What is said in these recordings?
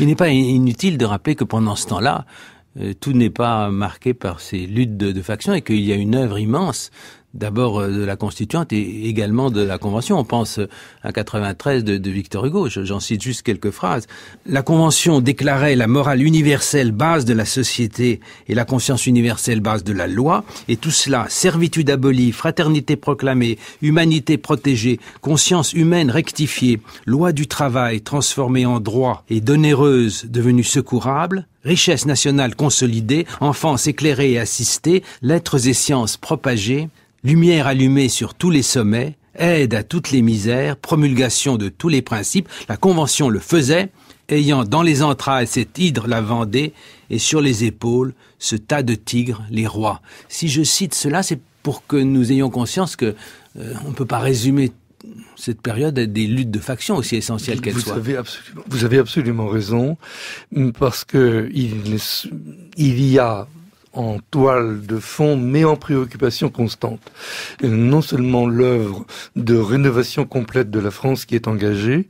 Il n'est pas inutile de rappeler que pendant ce temps-là, euh, tout n'est pas marqué par ces luttes de, factions et qu'il y a une œuvre immense d'abord euh, de la Constituante et également de la Convention. On pense euh, à 93 de, Victor Hugo, j'en cite juste quelques phrases. La Convention déclarait la morale universelle base de la société et la conscience universelle base de la loi, et tout cela, servitude abolie, fraternité proclamée, humanité protégée, conscience humaine rectifiée, loi du travail transformée en droit et d'onéreuse devenue secourable, richesse nationale consolidée, enfance éclairée et assistée, lettres et sciences propagées, Lumière allumée sur tous les sommets, aide à toutes les misères, promulgation de tous les principes, la Convention le faisait, ayant dans les entrailles cette hydre la Vendée, et sur les épaules ce tas de tigres, les rois. Si je cite cela, c'est pour que nous ayons conscience que euh, on ne peut pas résumer cette période à des luttes de factions aussi essentielles qu'elles soient. vous avez absolument raison, parce que il y a en toile de fond, mais en préoccupation constante. Euh, non seulement l'œuvre de rénovation complète de la France qui est engagée,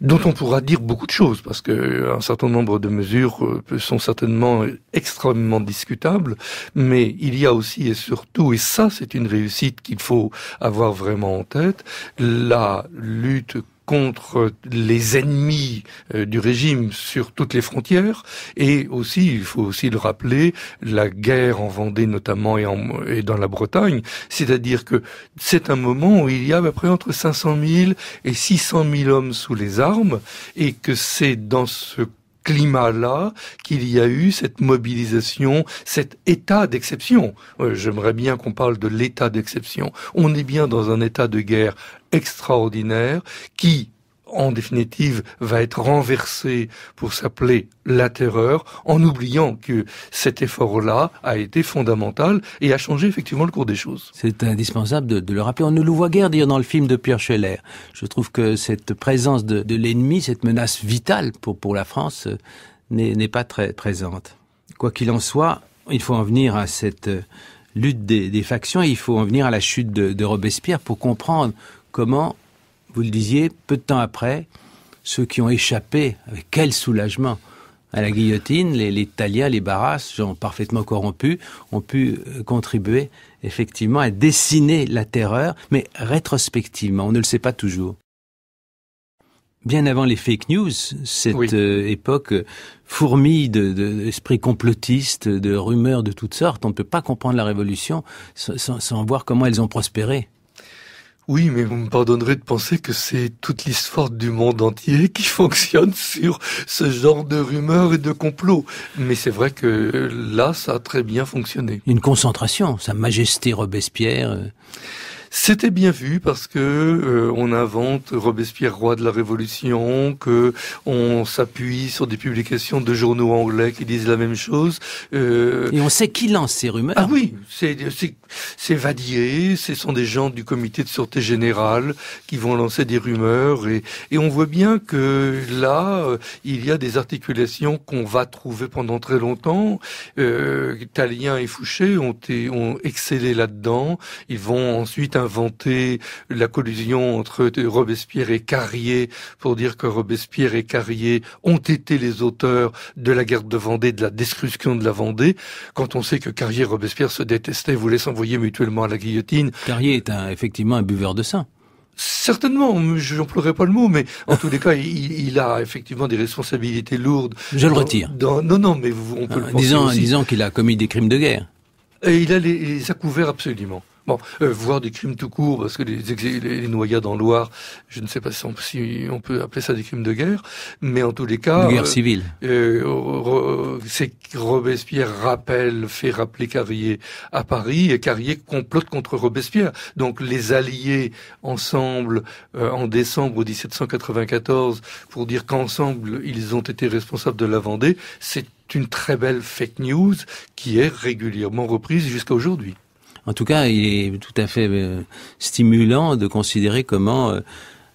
dont on pourra dire beaucoup de choses, parce que euh, un certain nombre de mesures euh, sont certainement extrêmement discutables, mais il y a aussi et surtout, et ça c'est une réussite qu'il faut avoir vraiment en tête, la lutte contre les ennemis euh, du régime sur toutes les frontières. Et aussi, il faut aussi le rappeler, la guerre en Vendée notamment et, et dans la Bretagne. C'est-à-dire que c'est un moment où il y a à peu près entre 500 000 et 600 000 hommes sous les armes et que c'est dans ce climat-là qu'il y a eu cette mobilisation, cet état d'exception. Euh, j'aimerais bien qu'on parle de l'état d'exception. On est bien dans un état de guerre extraordinaire qui, en définitive, va être renversé pour s'appeler la terreur, en oubliant que cet effort-là a été fondamental et a changé effectivement le cours des choses. C'est indispensable de, le rappeler. On ne le voit guère dire dans le film de Pierre Scheller. Je trouve que cette présence de, l'ennemi, cette menace vitale pour, la France, euh, n'est pas très présente. Quoi qu'il en soit, il faut en venir à cette euh, lutte des, factions et il faut en venir à la chute de Robespierre pour comprendre comment vous le disiez, peu de temps après, ceux qui ont échappé, avec quel soulagement à la guillotine, les, les les Barras, gens parfaitement corrompus, ont pu euh, contribuer effectivement à dessiner la terreur, mais rétrospectivement, on ne le sait pas toujours. Bien avant les fake news, cette euh, époque euh, fourmille d'esprits complotistes, de rumeurs de toutes sortes, on ne peut pas comprendre la Révolution sans voir comment elles ont prospéré. Oui, mais vous me pardonnerez de penser que c'est toute l'histoire du monde entier qui fonctionne sur ce genre de rumeurs et de complots. Mais c'est vrai que là, ça a très bien fonctionné. Une concentration, Sa Majesté Robespierre. Euh. C'était bien vu parce que euh, on invente Robespierre roi de la Révolution, que on s'appuie sur des publications de journaux anglais qui disent la même chose. Euh. Et on sait qui lance ces rumeurs. Ah oui, c'est c'est Vadier, ce sont des gens du comité de sûreté générale qui vont lancer des rumeurs et, et on voit bien que là, euh, il y a des articulations qu'on va trouver pendant très longtemps. Euh, Talien et Fouché ont, excellé là-dedans. Ils vont ensuite inventer la collusion entre Robespierre et Carrier pour dire que Robespierre et Carrier ont été les auteurs de la guerre de Vendée, de la destruction de la Vendée, quand on sait que Carrier et Robespierre se détestaient, voulaient s'envoyer mutuellement à la guillotine. Carrier est effectivement un buveur de sang. Certainement, je n'emploierai pas le mot, mais en tous les cas, il, a effectivement des responsabilités lourdes. Je le retire. non, non, mais on peut le euh, penser Disons, qu'il a commis des crimes de guerre. Et il a les, absolument. Bon, euh, voir des crimes tout court, parce que les, les, les, noyades en Loire, je ne sais pas si on, peut appeler ça des crimes de guerre, mais en tous les cas... Une guerre euh, civile. Euh, oh, oh, oh, c'est Robespierre rappelle, fait rappeler Carrier à Paris, et Carrier complote contre Robespierre. Donc les alliés ensemble euh, en décembre 1794 pour dire qu'ensemble ils ont été responsables de la Vendée, c'est une très belle fake news qui est régulièrement reprise jusqu'à aujourd'hui. En tout cas, il est tout à fait euh, stimulant de considérer comment euh,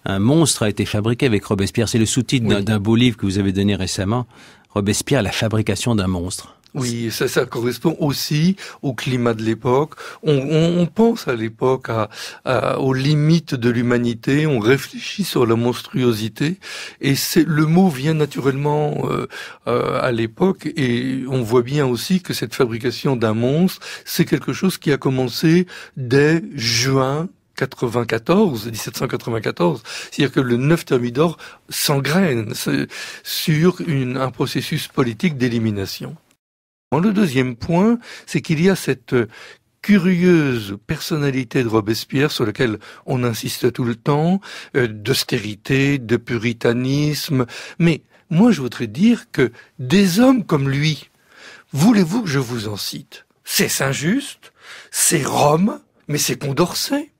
un monstre a été fabriqué avec Robespierre. C'est le sous-titre d'un beau livre que vous avez donné récemment, Robespierre, la fabrication d'un monstre. Oui, ça, ça correspond aussi au climat de l'époque. On, on, pense à l'époque, à, aux limites de l'humanité, on réfléchit sur la monstruosité, et c'est le mot vient naturellement euh, euh, à l'époque, et on voit bien aussi que cette fabrication d'un monstre, c'est quelque chose qui a commencé dès juin 94, 1794, c'est-à-dire que le 9 Thermidor s'engraine sur une, un processus politique d'élimination. Le deuxième point, c'est qu'il y a cette euh, curieuse personnalité de Robespierre sur laquelle on insiste tout le temps, euh, d'austérité, de puritanisme, mais moi je voudrais dire que des hommes comme lui, voulez-vous que je vous en cite C'est Saint-Just, c'est Rome, mais c'est Condorcet.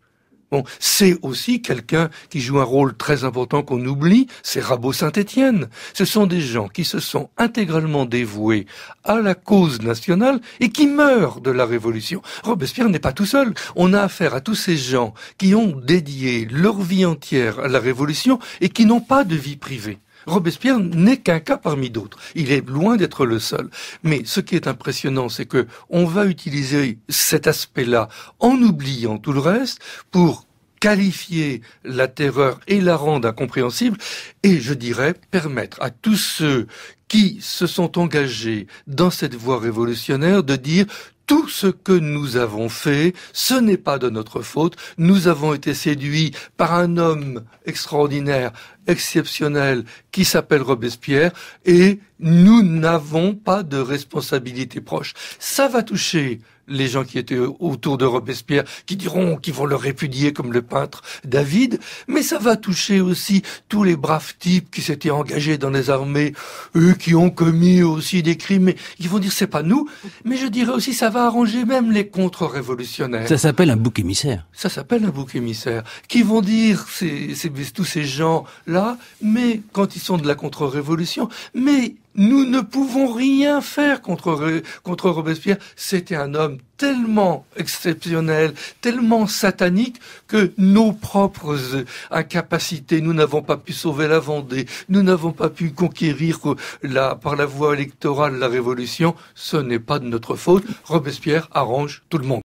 Bon, c'est aussi quelqu'un qui joue un rôle très important qu'on oublie, c'est Rabot Saint-Étienne. Ce sont des gens qui se sont intégralement dévoués à la cause nationale et qui meurent de la Révolution. Robespierre n'est pas tout seul. On a affaire à tous ces gens qui ont dédié leur vie entière à la Révolution et qui n'ont pas de vie privée. Robespierre n'est qu'un cas parmi d'autres. Il est loin d'être le seul. Mais ce qui est impressionnant, c'est que on va utiliser cet aspect-là en oubliant tout le reste pour qualifier la terreur et la rendre incompréhensible et je dirais permettre à tous ceux qui se sont engagés dans cette voie révolutionnaire de dire tout ce que nous avons fait, ce n'est pas de notre faute. Nous avons été séduits par un homme extraordinaire exceptionnel qui s'appelle Robespierre et nous n'avons pas de responsabilité proche. Ça va toucher les gens qui étaient autour de Robespierre, qui diront, qui vont le répudier comme le peintre David, mais ça va toucher aussi tous les braves types qui s'étaient engagés dans les armées, eux qui ont commis aussi des crimes, ils vont dire c'est pas nous, mais je dirais aussi ça va arranger même les contre-révolutionnaires. Ça s'appelle un bouc émissaire. Ça s'appelle un bouc émissaire, qui vont dire c'est tous ces gens-là, mais quand ils sont de la contre-révolution, mais nous ne pouvons rien faire contre, contre Robespierre. C'était un homme tellement exceptionnel, tellement satanique que nos propres incapacités, nous n'avons pas pu sauver la Vendée, nous n'avons pas pu conquérir la, par la voie électorale la révolution, ce n'est pas de notre faute. Robespierre arrange tout le monde.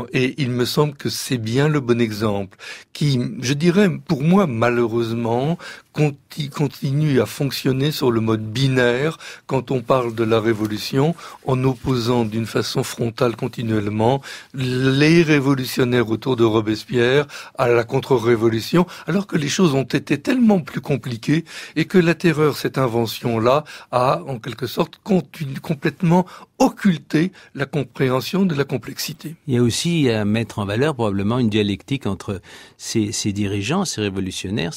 Oh, et il me semble que c'est bien le bon exemple qui, je dirais, pour moi, malheureusement, continue à fonctionner sur le mode binaire quand on parle de la révolution en opposant d'une façon frontale continuellement les révolutionnaires autour de Robespierre à la contre-révolution alors que les choses ont été tellement plus compliquées et que la terreur, cette invention-là, a en quelque sorte complètement occulter la compréhension de la complexité. Il y a aussi à mettre en valeur probablement une dialectique entre ces, dirigeants, ces révolutionnaires,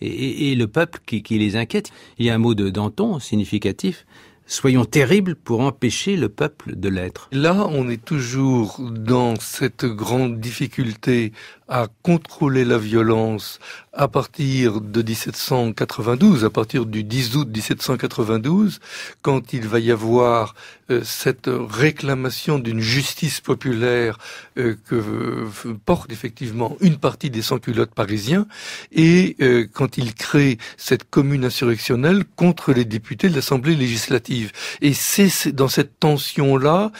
et, le peuple qui, qui, les inquiète. Il y a un mot de Danton significatif. Soyons terribles pour empêcher le peuple de l'être. Là, on est toujours dans cette grande difficulté à contrôler la violence, à partir de 1792, à partir du 10 août 1792, quand il va y avoir euh, cette réclamation d'une justice populaire euh, que porte effectivement une partie des sans-culottes parisiens, et euh, quand il crée cette commune insurrectionnelle contre les députés de l'Assemblée législative. Et c'est dans cette tension-là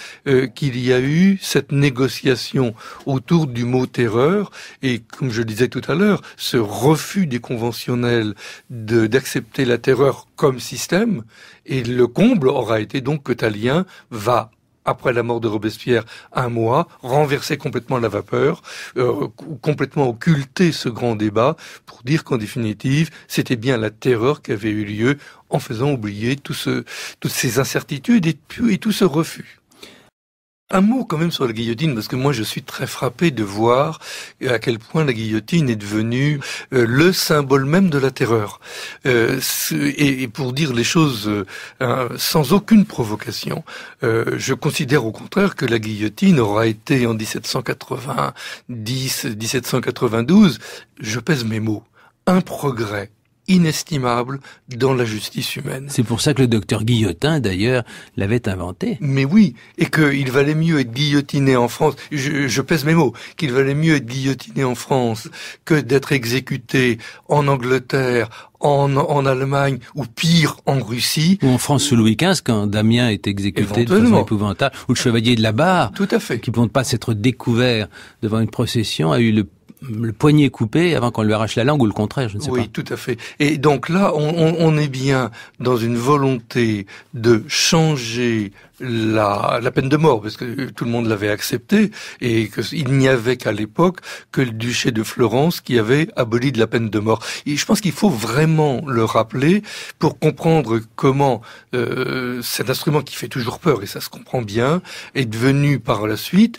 qu'il y a eu cette négociation autour du mot terreur, et comme je le disais tout à l'heure, ce refus des conventionnels d'accepter la terreur comme système, et le comble aura été donc que Talien va après la mort de Robespierre, un mois, renverser complètement la vapeur, euh, complètement occulter ce grand débat pour dire qu'en définitive, c'était bien la terreur qui avait eu lieu en faisant oublier toutes ces incertitudes et tout ce refus. Un mot quand même sur la guillotine, parce que moi je suis très frappé de voir euh, à quel point la guillotine est devenue euh, le symbole même de la terreur. Euh, et, pour dire les choses sans aucune provocation, je considère au contraire que la guillotine aura été en 1790, 1792, je pèse mes mots, un progrès inestimable dans la justice humaine. C'est pour ça que le docteur Guillotin, d'ailleurs, l'avait inventé. Mais oui, et qu'il valait mieux être guillotiné en France, je, pèse mes mots, qu'il valait mieux être guillotiné en France que d'être exécuté en Angleterre, en, en, Allemagne ou pire en Russie. Ou en France sous Louis XV quand Damien est exécuté de façon épouvantable, ou le chevalier de la barre, Tout à fait. qui ne peut pas s'être découvert devant une procession a eu le le poignet coupé avant qu'on lui arrache la langue ou le contraire, je ne sais pas. Oui, tout à fait. Et donc là, on, est bien dans une volonté de changer la, la, peine de mort, parce que tout le monde l'avait accepté et qu'il n'y avait qu'à l'époque que le duché de Florence qui avait aboli de la peine de mort. Et je pense qu'il faut vraiment le rappeler pour comprendre comment euh, cet instrument qui fait toujours peur, et ça se comprend bien, est devenu par la suite,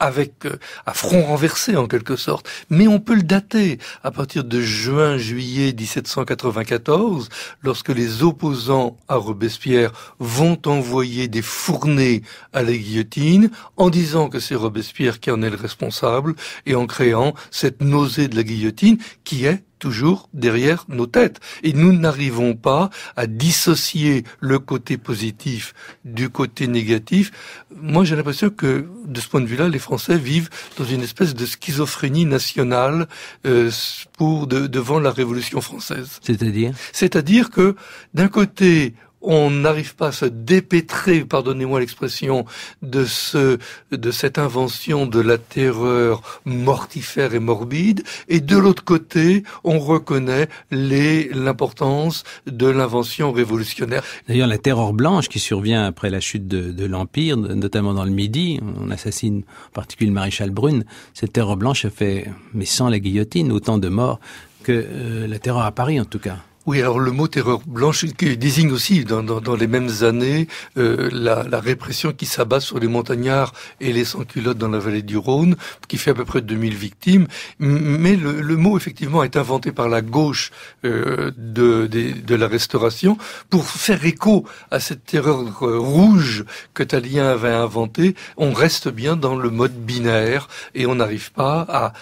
avec euh, à front renversé en quelque sorte, mais on peut le dater à partir de juin-juillet 1794, lorsque les opposants à Robespierre vont envoyer des fourné à la guillotine en disant que c'est Robespierre qui en est le responsable et en créant cette nausée de la guillotine qui est toujours derrière nos têtes. Et nous n'arrivons pas à dissocier le côté positif du côté négatif. Moi, j'ai l'impression que, de ce point de vue-là, les Français vivent dans une espèce de schizophrénie nationale euh, pour devant la Révolution française. C'est-à-dire C'est-à-dire que, d'un côté, on n'arrive pas à se dépêtrer, pardonnez-moi l'expression, de ce, de cette invention de la terreur mortifère et morbide. Et de l'autre côté, on reconnaît l'importance de l'invention révolutionnaire. D'ailleurs, la terreur blanche qui survient après la chute de, l'Empire, notamment dans le Midi, on assassine en particulier le maréchal Brune. Cette terreur blanche a fait, mais sans la guillotine, autant de morts que euh, la terreur à Paris en tout cas. Oui, alors le mot terreur blanche désigne aussi, dans, dans, les mêmes années, euh, la, répression qui s'abat sur les montagnards et les sans-culottes dans la vallée du Rhône, qui fait à peu près 2000 victimes. Mais le, mot, effectivement, est inventé par la gauche euh, de, de, la Restauration pour faire écho à cette terreur euh, rouge que Talien avait inventé. On reste bien dans le mode binaire et on n'arrive pas à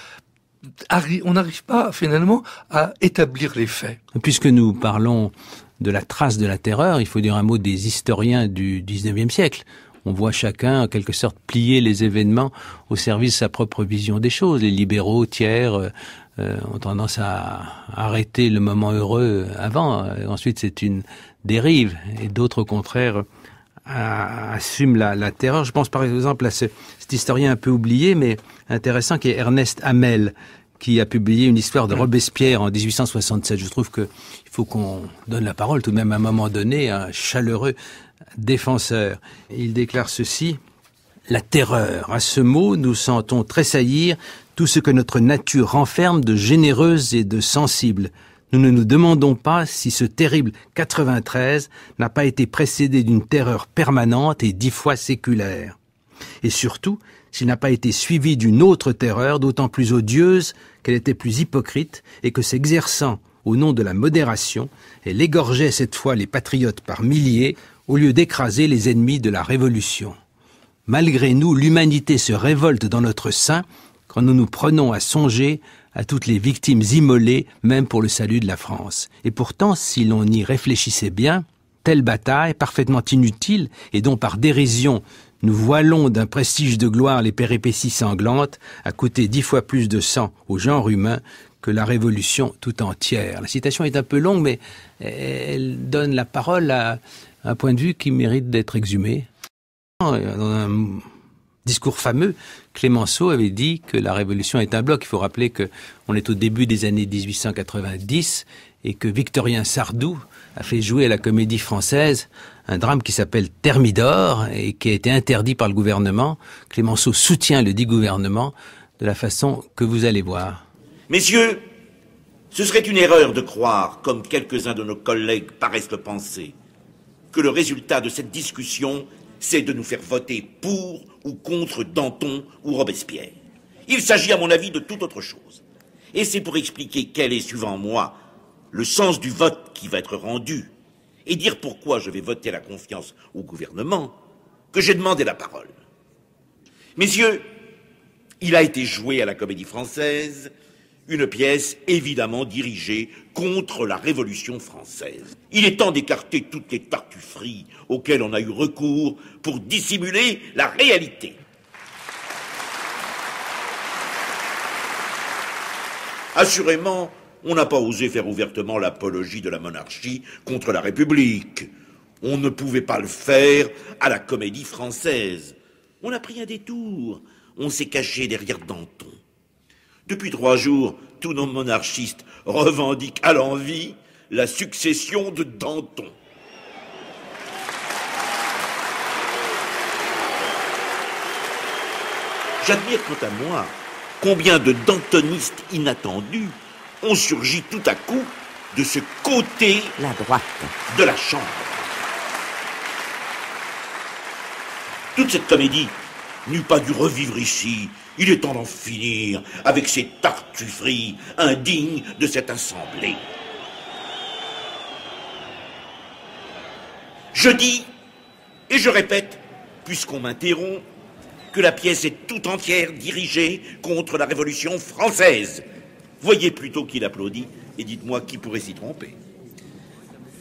on n'arrive pas finalement à établir les faits. Puisque nous parlons de la trace de la terreur, il faut dire un mot des historiens du 19e siècle. On voit chacun, en quelque sorte, plier les événements au service de sa propre vision des choses. Les libéraux, tiers, euh, euh, ont tendance à arrêter le moment heureux avant. Euh, ensuite, c'est une dérive. Et d'autres, au contraire, assume la, terreur. Je pense par exemple à ce, cet historien un peu oublié mais intéressant qui est Ernest Hamel qui a publié une histoire de Robespierre en 1867. Je trouve qu'il faut qu'on donne la parole tout de même à un moment donné à un chaleureux défenseur. Il déclare ceci la terreur. À ce mot, nous sentons tressaillir tout ce que notre nature renferme de généreuse et de sensible. Nous ne nous demandons pas si ce terrible 93 n'a pas été précédé d'une terreur permanente et dix fois séculaire. Et surtout, s'il n'a pas été suivi d'une autre terreur d'autant plus odieuse qu'elle était plus hypocrite et que s'exerçant au nom de la modération, elle égorgeait cette fois les patriotes par milliers au lieu d'écraser les ennemis de la Révolution. Malgré nous, l'humanité se révolte dans notre sein quand nous nous prenons à songer à toutes les victimes immolées, même pour le salut de la France. Et pourtant, si l'on y réfléchissait bien, telle bataille, parfaitement inutile, et dont par dérision nous voilons d'un prestige de gloire les péripéties sanglantes, a coûté dix fois plus de sang au genre humain que la Révolution tout entière. La citation est un peu longue, mais elle donne la parole à un point de vue qui mérite d'être exhumé discours fameux, Clémenceau avait dit que la révolution est un bloc. Il faut rappeler que on est au début des années 1890 et que Victorien Sardou a fait jouer à la Comédie Française un drame qui s'appelle Thermidor et qui a été interdit par le gouvernement. Clémenceau soutient le dit gouvernement de la façon que vous allez voir. Messieurs, ce serait une erreur de croire, comme quelques-uns de nos collègues paraissent le penser, que le résultat de cette discussion, c'est de nous faire voter pour ou contre Danton ou Robespierre. Il s'agit, à mon avis, de tout autre chose. Et c'est pour expliquer quel est, suivant moi, le sens du vote qui va être rendu, et dire pourquoi je vais voter la confiance au gouvernement, que j'ai demandé la parole. Messieurs, il a été joué à la comédie française, une pièce évidemment dirigée contre la Révolution française. Il est temps d'écarter toutes les tartufferies auxquelles on a eu recours pour dissimuler la réalité. Assurément, on n'a pas osé faire ouvertement l'apologie de la monarchie contre la République. On ne pouvait pas le faire à la comédie française. On a pris un détour. On s'est caché derrière Danton. Depuis trois jours, tous nos monarchistes revendiquent à l'envi la succession de Danton. J'admire quant à moi combien de dantonistes inattendus ont surgi tout à coup de ce côté la droite de la chambre. Toute cette comédie n'eût pas dû revivre ici. Il est temps d'en finir avec ces tartufferies indignes de cette assemblée. Je dis, et je répète, puisqu'on m'interrompt, que la pièce est tout entière dirigée contre la Révolution française. Voyez plutôt qu'il applaudit et dites-moi qui pourrait s'y tromper.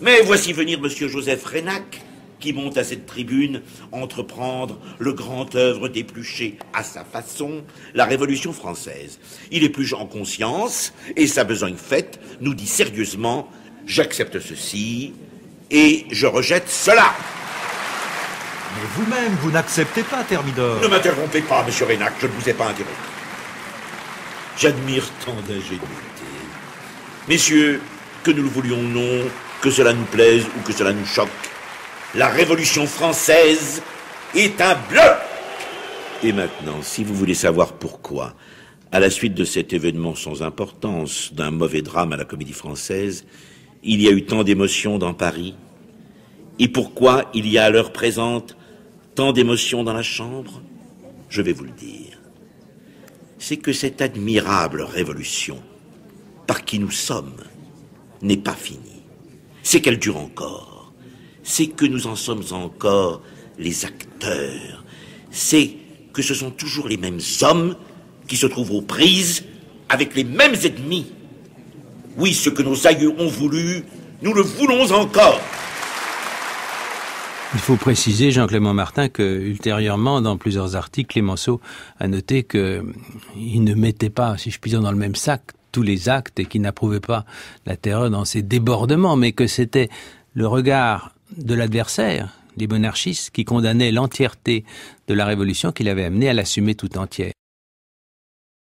Mais voici venir M. Joseph Renac qui monte à cette tribune entreprendre le grand œuvre d'éplucher à sa façon la Révolution française. Il épluche en conscience et sa besogne faite nous dit sérieusement j'accepte ceci et je rejette cela. Mais vous-même, vous, n'acceptez pas Thermidor. Ne m'interrompez pas, monsieur Reynac, je ne vous ai pas interrompu. J'admire tant d'ingénuité. Messieurs, que nous le voulions ou non, que cela nous plaise ou que cela nous choque, la Révolution française est un bleu. Et maintenant, si vous voulez savoir pourquoi, à la suite de cet événement sans importance, d'un mauvais drame à la comédie française, il y a eu tant d'émotions dans Paris, et pourquoi il y a à l'heure présente tant d'émotions dans la chambre, je vais vous le dire. C'est que cette admirable révolution, par qui nous sommes, n'est pas finie. C'est qu'elle dure encore c'est que nous en sommes encore les acteurs. C'est que ce sont toujours les mêmes hommes qui se trouvent aux prises avec les mêmes ennemis. Oui, ce que nos aïeux ont voulu, nous le voulons encore. Il faut préciser, Jean-Clément Martin, que ultérieurement, dans plusieurs articles, Clémenceau a noté qu'il ne mettait pas, si je puis dire, dans le même sac tous les actes et qu'il n'approuvait pas la terreur dans ses débordements, mais que c'était le regard de l'adversaire, les monarchistes, qui condamnaient l'entièreté de la révolution qui avait amenée à l'assumer tout entière.